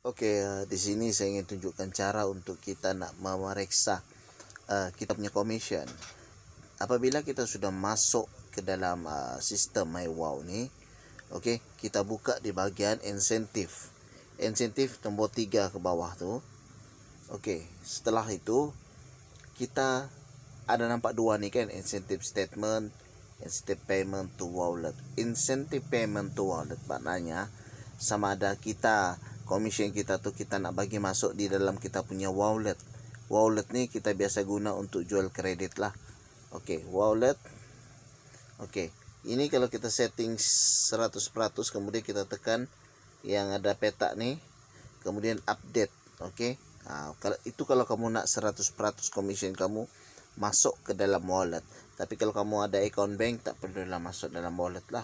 Oke, okay, eh, di sini saya ingin tunjukkan cara untuk kita nak memeriksa uh, kita punya commission. Apabila kita sudah masuk ke dalam uh, sistem MyWow ni, okey, kita buka di bahagian insentif. Insentif nombor 3 ke bawah tu. Okey, setelah itu kita ada nampak dua ni kan, insentif statement, insentif payment to wallet. Insentif payment to wallet maknanya sama ada kita commission kita tuh kita nak bagi masuk di dalam kita punya wallet wallet nih kita biasa guna untuk jual kredit lah oke okay, wallet oke okay. ini kalau kita setting 100% kemudian kita tekan yang ada peta nih kemudian update oke okay? nah, kalau itu kalau kamu nak 100% commission kamu masuk ke dalam wallet tapi kalau kamu ada account bank tak perlu lah masuk dalam wallet lah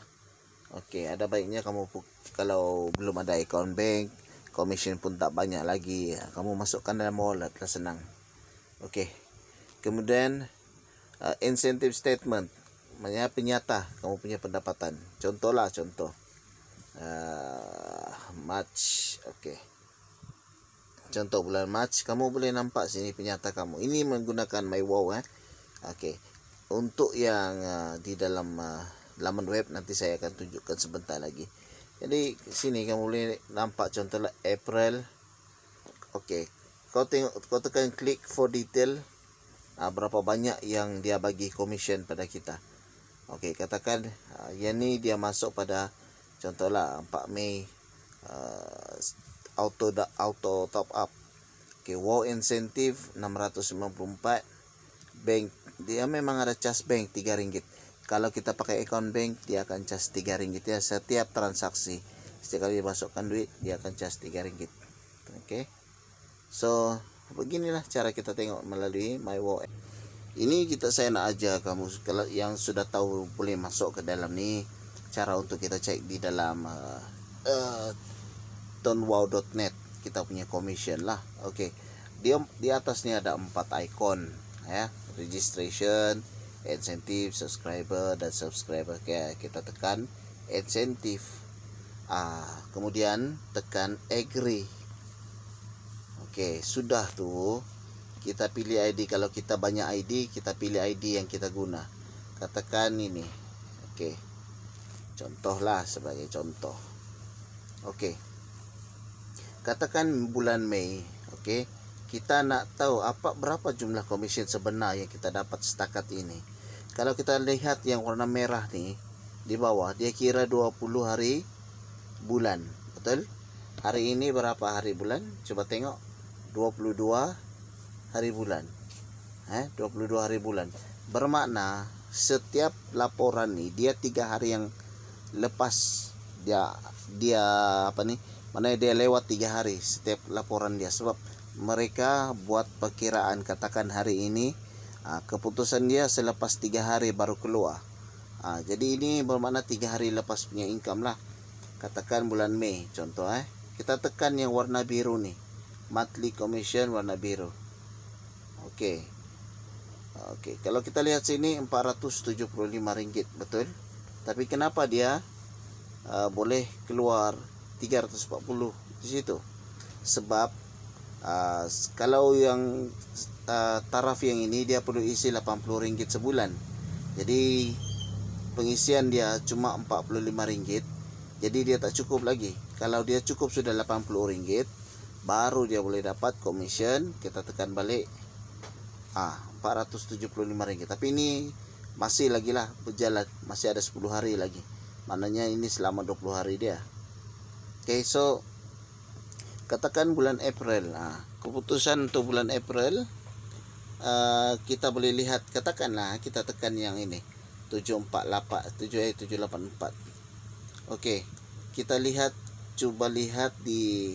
oke okay, ada baiknya kamu kalau belum ada account bank commission pun tak banyak lagi ha, kamu masukkan dalam wallet lah senang Okey. kemudian uh, incentive statement maknanya penyata kamu punya pendapatan contohlah contoh uh, March ok contoh bulan March kamu boleh nampak sini penyata kamu ini menggunakan MyWow eh. ok untuk yang uh, di dalam uh, laman web nanti saya akan tunjukkan sebentar lagi jadi sini kamu boleh nampak contohlah April. Okey. Kau tengok kau tekan klik for detail. Uh, berapa banyak yang dia bagi komisen pada kita. Okey, katakan uh, yang ni dia masuk pada contohlah 4 Mei ah, auto auto auto top up. Okey, wow incentive 694 bank dia memang ada charge bank 3 ringgit. kalau kita pakai account bank dia akan charge 3 ringgit ya setiap transaksi setiap kali dimasukkan duit dia akan charge 3 ringgit oke okay. so beginilah cara kita tengok melalui my wallet ini kita saya nak aja kamu kalau yang sudah tahu boleh masuk ke dalam nih cara untuk kita cek di dalam uh, eh, uh, eh, tonwow.net kita punya commission lah oke okay. di di atas ada empat icon ya registration incentive subscriber dan subscriber ya kita tekan incentive ah, kemudian tekan agree Oke, sudah tuh. Kita pilih ID. Kalau kita banyak ID, kita pilih ID yang kita guna. Katakan ini. Oke. contoh Contohlah sebagai contoh. Oke. Katakan bulan Mei. Oke kita nak tahu apa berapa jumlah commission sebenarnya yang kita dapat setakat ini kalau kita lihat yang warna merah nih di bawah dia kira 20 hari bulan betul hari ini berapa hari bulan coba tengok 22 hari bulan eh 22 hari bulan bermakna setiap laporan nih dia tiga hari yang lepas dia dia apa nih mana dia lewat tiga hari setiap laporan dia sebab mereka buat perkiraan katakan hari ini ah, keputusan dia selepas 3 hari baru keluar ah, jadi ini bermakna 3 hari lepas punya income lah katakan bulan Mei contoh eh kita tekan yang warna biru ni monthly commission warna biru okey Okey, kalau kita lihat sini 475 ringgit, betul? Tapi kenapa dia uh, boleh keluar 340 di situ? Sebab uh, kalau yang uh, taraf yang ini dia perlu isi 80 ringgit sebulan jadi pengisian dia cuma 45 ringgit jadi dia tak cukup lagi kalau dia cukup sudah 80 ringgit baru dia boleh dapat commission kita tekan balik ah 475 ringgit tapi ini masih lagi lah berjalan masih ada 10 hari lagi maknanya ini selama 20 hari dia oke okay, so katakan bulan April nah, keputusan untuk bulan April uh, kita boleh lihat katakanlah kita tekan yang ini 748 eh 784 oke kita lihat coba lihat di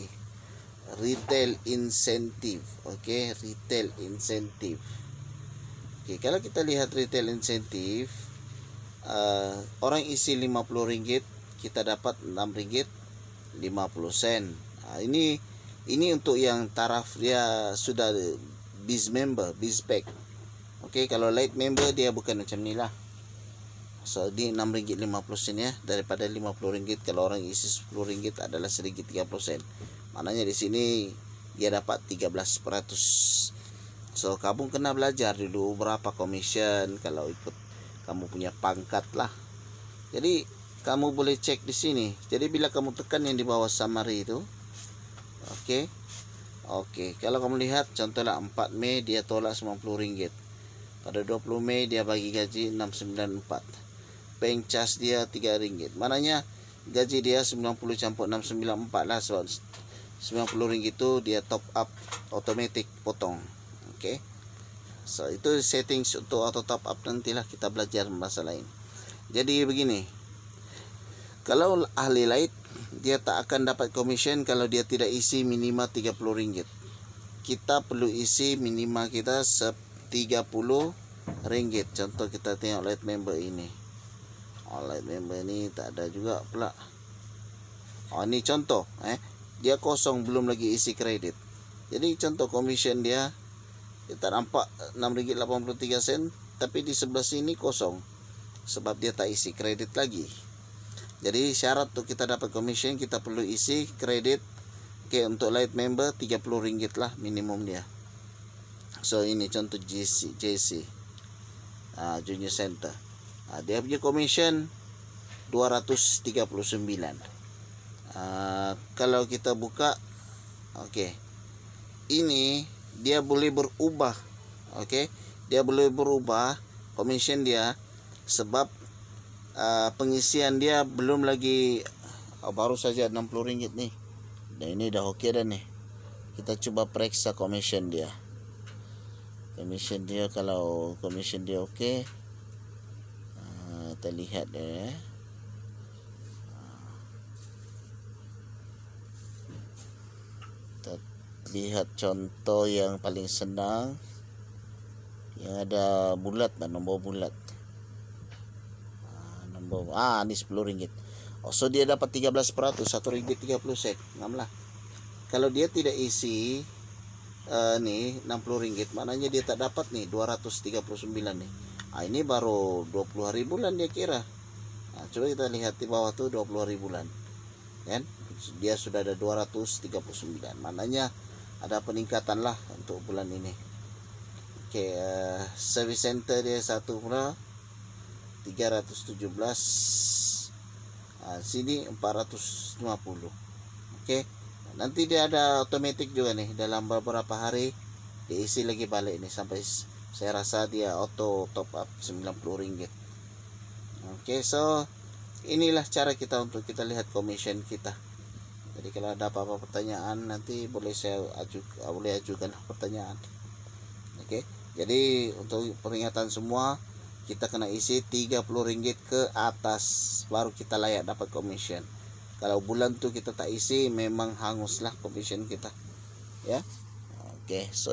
retail incentive oke okay, retail incentive oke okay, kalau kita lihat retail incentive uh, ah, orang isi 50 ringgit kita dapat 6 ringgit 50 sen nah, ini ini untuk yang taraf dia sudah biz member biz pack Okey, kalau light member dia bukan macam ni lah. So di RM6.50 sen ya daripada RM50 kalau orang isi RM10 adalah RM1.30 sen. Maknanya di sini dia dapat 13%. So kamu kena belajar dulu berapa commission kalau ikut kamu punya pangkat lah. Jadi kamu boleh cek di sini. Jadi bila kamu tekan yang di bawah summary itu, Oke. Okay. Oke, okay. kalau kamu lihat contohnya 4 Mei dia tolak 90 ringgit. Pada 20 Mei dia bagi gaji 694. Bank charge dia 3 ringgit. Mananya gaji dia 90 campur 694 lah sebab 90 ringgit itu dia top up otomatis potong. Oke. Okay. So itu setting untuk auto top up nantilah kita belajar masalah lain. Jadi begini. Kalau ahli light dia tak akan dapat commission kalau dia tidak isi minimal 30 ringgit kita perlu isi minimal kita 30 ringgit contoh kita tengok light member ini oh, light member ini tak ada juga pula oh ini contoh eh dia kosong belum lagi isi kredit jadi contoh commission dia kita nampak 83 sen, tapi di sebelah sini kosong sebab dia tak isi kredit lagi jadi syarat untuk kita dapat commission kita perlu isi kredit oke okay, untuk light member 30 ringgit lah minimum dia so ini contoh JC JC uh, ah, Junior Center uh, dia punya commission 239 uh, ah, kalau kita buka oke okay. ini dia boleh berubah oke okay? dia boleh berubah commission dia sebab Eh, pengisian dia belum lagi oh, baru saja 60 ringgit nih dan ini udah oke okay dah nih kita coba periksa commission dia commission dia kalau commission dia oke okay, uh, eh, kita lihat deh kita lihat contoh yang paling senang yang ada bulat dan nombor bulat Bob. Ah, ini 10 ringgit. Oh, so dia dapat 13 per ratus, 1 ringgit 30 sek. Ngam lah. Kalau dia tidak isi uh, nih 60 ringgit, maknanya dia tak dapat nih 239 nih. Ah, ini baru 20 hari bulan dia kira. Nah, coba kita lihat di bawah tuh 20 hari bulan. Kan? Dia sudah ada 239. Maknanya ada peningkatan lah untuk bulan ini. Oke, okay, uh, eh, service center dia satu pula 317 ah, sini 450 oke okay? nanti dia ada automatic juga nih dalam beberapa hari diisi lagi balik nih sampai saya rasa dia auto top up 90 ringgit oke okay, so inilah cara kita untuk kita lihat commission kita jadi kalau ada apa-apa pertanyaan nanti boleh saya ajukan, boleh ajukan pertanyaan oke okay? jadi untuk peringatan semua kita kena isi 30 ringgit ke atas baru kita layak dapat commission kalau bulan tuh kita tak isi memang hanguslah commission kita ya oke okay, so